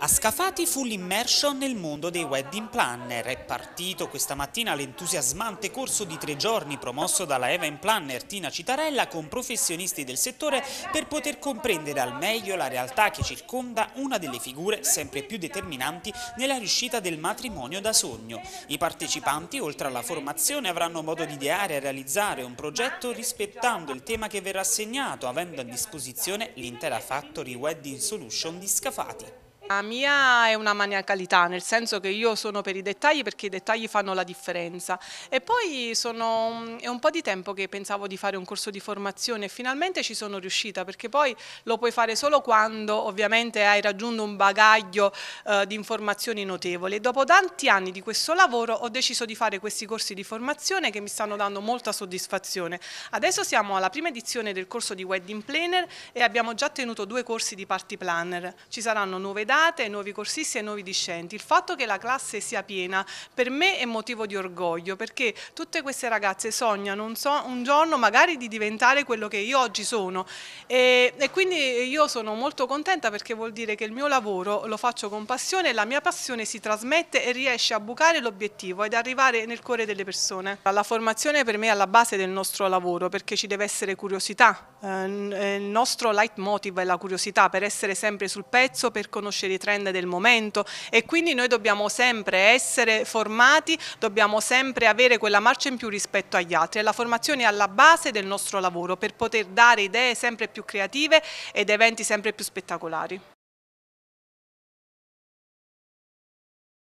A Scafati fu l'immersion nel mondo dei wedding planner. È partito questa mattina l'entusiasmante corso di tre giorni promosso dalla Event Planner Tina Citarella con professionisti del settore per poter comprendere al meglio la realtà che circonda una delle figure sempre più determinanti nella riuscita del matrimonio da sogno. I partecipanti, oltre alla formazione, avranno modo di ideare e realizzare un progetto rispettando il tema che verrà assegnato, avendo a disposizione l'intera Factory Wedding Solution di Scafati. La mia è una maniacalità, nel senso che io sono per i dettagli perché i dettagli fanno la differenza e poi sono, è un po' di tempo che pensavo di fare un corso di formazione e finalmente ci sono riuscita perché poi lo puoi fare solo quando ovviamente hai raggiunto un bagaglio eh, di informazioni notevole. Dopo tanti anni di questo lavoro ho deciso di fare questi corsi di formazione che mi stanno dando molta soddisfazione. Adesso siamo alla prima edizione del corso di Wedding Planner e abbiamo già tenuto due corsi di Party Planner. Ci saranno nuove date laureate, nuovi corsisti e nuovi discenti. Il fatto che la classe sia piena per me è motivo di orgoglio perché tutte queste ragazze sognano un, so un giorno magari di diventare quello che io oggi sono e, e quindi io sono molto contenta perché vuol dire che il mio lavoro lo faccio con passione e la mia passione si trasmette e riesce a bucare l'obiettivo ed arrivare nel cuore delle persone. La formazione per me è alla base del nostro lavoro perché ci deve essere curiosità, ehm, il nostro leitmotiv è la curiosità per essere sempre sul pezzo, per conoscere di trend del momento e quindi noi dobbiamo sempre essere formati, dobbiamo sempre avere quella marcia in più rispetto agli altri la formazione è alla base del nostro lavoro per poter dare idee sempre più creative ed eventi sempre più spettacolari.